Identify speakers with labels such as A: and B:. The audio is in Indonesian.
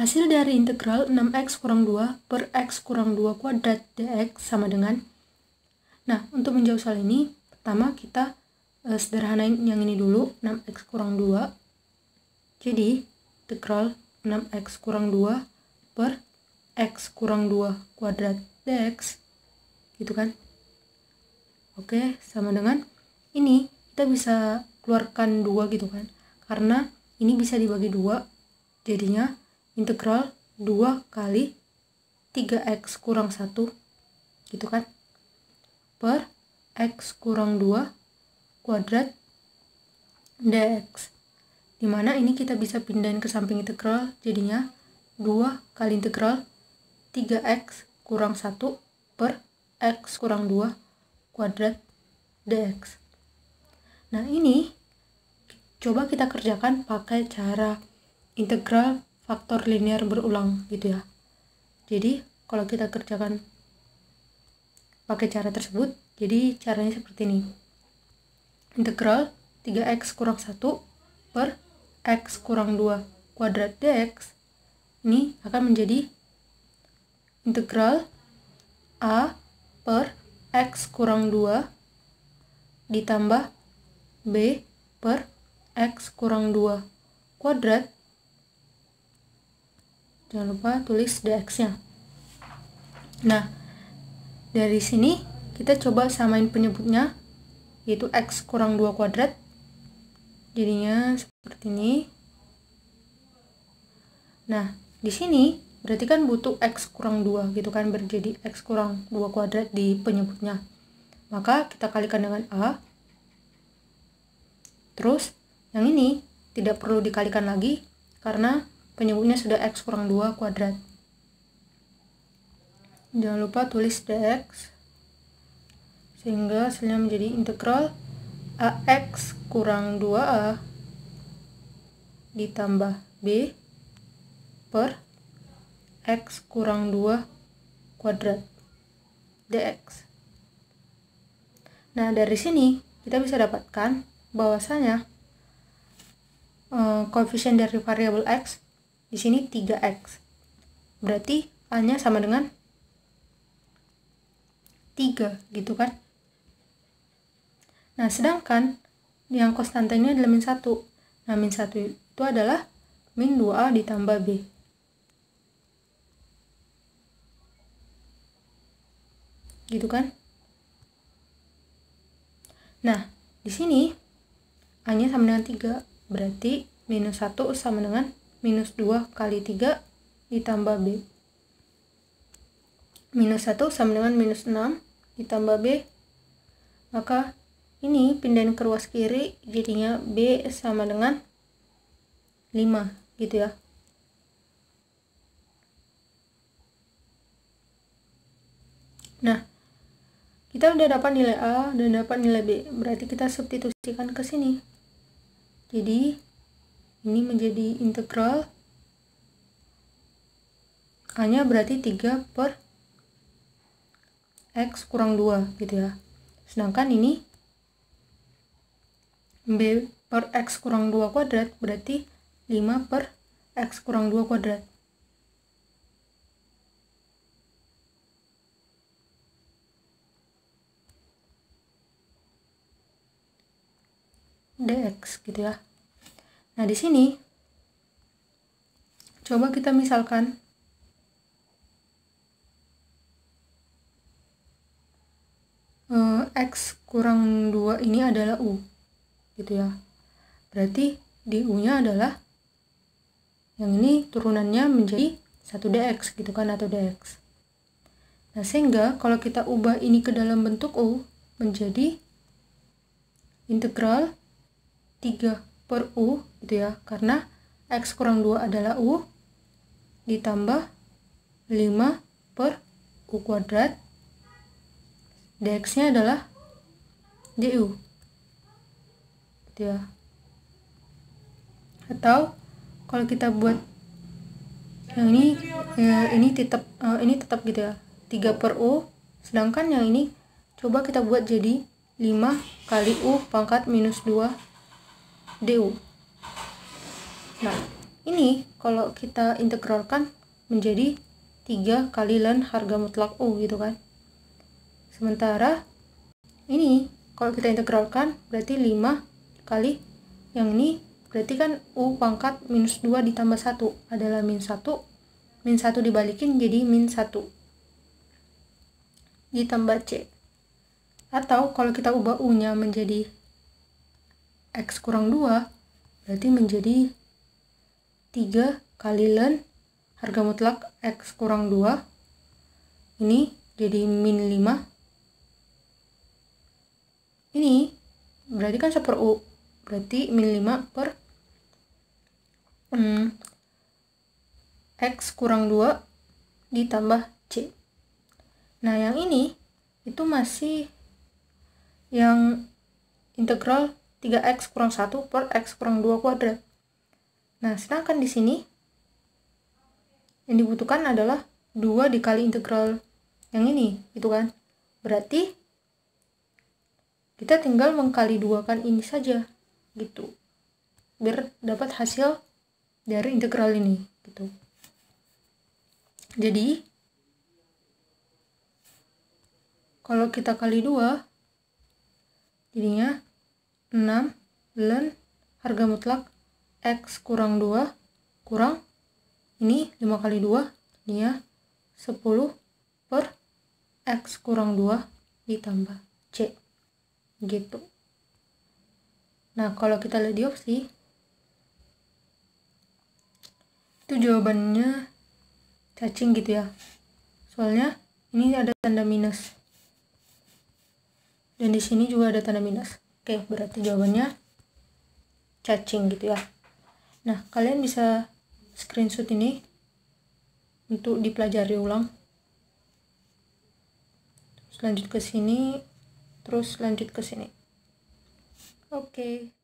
A: Hasil dari integral 6x kurang 2 per x kurang 2 kuadrat dx sama dengan. Nah, untuk menjawab soal ini, pertama kita e, eh, sederhanain yang ini dulu, 6x kurang 2. Jadi, integral 6x kurang 2 per x kurang 2 kuadrat dx. Gitu kan? Oke, sama dengan ini kita bisa keluarkan 2 gitu kan karena ini bisa dibagi 2, jadinya integral 2 kali 3x kurang 1 gitu kan per x kurang 2 kuadrat dx dimana ini kita bisa pindahin ke samping integral jadinya 2 kali integral 3x kurang 1 per x kurang 2 kuadrat dx nah ini coba kita kerjakan pakai cara integral faktor linear berulang gitu ya jadi kalau kita kerjakan pakai cara tersebut jadi caranya seperti ini integral 3x kurang 1 per x kurang 2 kuadrat dx ini akan menjadi integral a per x kurang 2 ditambah b per x kurang 2 kuadrat jangan lupa tulis dx nya nah dari sini kita coba samain penyebutnya yaitu x kurang 2 kuadrat jadinya seperti ini nah di sini berarti kan butuh x kurang 2 gitu kan berjadi x kurang 2 kuadrat di penyebutnya maka kita kalikan dengan a terus yang ini tidak perlu dikalikan lagi karena penyebutnya sudah x kurang 2 kuadrat jangan lupa tulis dx sehingga hasilnya menjadi integral ax kurang 2a ditambah b per x kurang 2 kuadrat dx nah dari sini kita bisa dapatkan bahwasanya eh, koefisien dari variabel x di sini 3X. Berarti A-nya sama dengan 3 gitu kan. Nah, sedangkan yang konstanta ini adalah min 1. Nah, min 1 itu adalah min 2A ditambah B. Gitu kan? Nah, di sini A-nya sama dengan 3. Berarti minus 1 sama dengan 3 minus 2 kali 3 ditambah B. Minus 1 sama dengan minus 6 ditambah B. Maka ini pindahin ke ruas kiri jadinya B sama dengan 5 gitu ya. Nah, kita udah dapat nilai A dan dapat nilai B. Berarti kita substitusikan ke sini. Jadi ini menjadi integral hanya berarti 3 per X kurang 2 gitu ya sedangkan ini B per X kurang 2 kuadrat berarti 5 per X kurang 2 kuadrat dx gitu ya Nah, di sini coba kita misalkan uh, X kurang 2 ini adalah U. Gitu ya. Berarti di U-nya adalah yang ini turunannya menjadi 1dx gitu kan atau dx. Nah, sehingga kalau kita ubah ini ke dalam bentuk U menjadi integral 3 per U gitu ya karena X kurang 2 adalah U ditambah 5 per U kuadrat dx nya adalah du gitu ya atau kalau kita buat yang ini ya, ini tetap uh, ini tetap gitu ya 3 per U sedangkan yang ini coba kita buat jadi 5 kali U pangkat minus 2 du, Nah, ini kalau kita integralkan menjadi 3 kali ln harga mutlak U gitu kan. Sementara ini kalau kita integralkan berarti 5 kali yang ini berarti kan U pangkat minus 2 ditambah 1 adalah min 1 min 1 dibalikin jadi min 1 ditambah C atau kalau kita ubah U nya menjadi X kurang 2 berarti menjadi 3 kali len harga mutlak X kurang 2 ini jadi min 5 ini berarti kan 1 per U berarti min 5 per hmm, X kurang 2 ditambah C nah yang ini itu masih yang integral 3x kurang 1 per x kurang 2 kuadrat. Nah, sedangkan di sini yang dibutuhkan adalah 2 dikali integral yang ini, gitu kan. Berarti kita tinggal mengkali 2-kan ini saja, gitu. Biar dapat hasil dari integral ini, gitu. Jadi, kalau kita kali 2, jadinya 6 ln harga mutlak X kurang 2 kurang ini 5 kali 2 ini ya 10 per X kurang 2 ditambah C gitu nah kalau kita lihat di opsi itu jawabannya cacing gitu ya soalnya ini ada tanda minus dan di sini juga ada tanda minus Oke, berarti jawabannya cacing gitu ya. Nah, kalian bisa screenshot ini untuk dipelajari ulang. Terus lanjut ke sini, terus lanjut ke sini. Oke. Okay.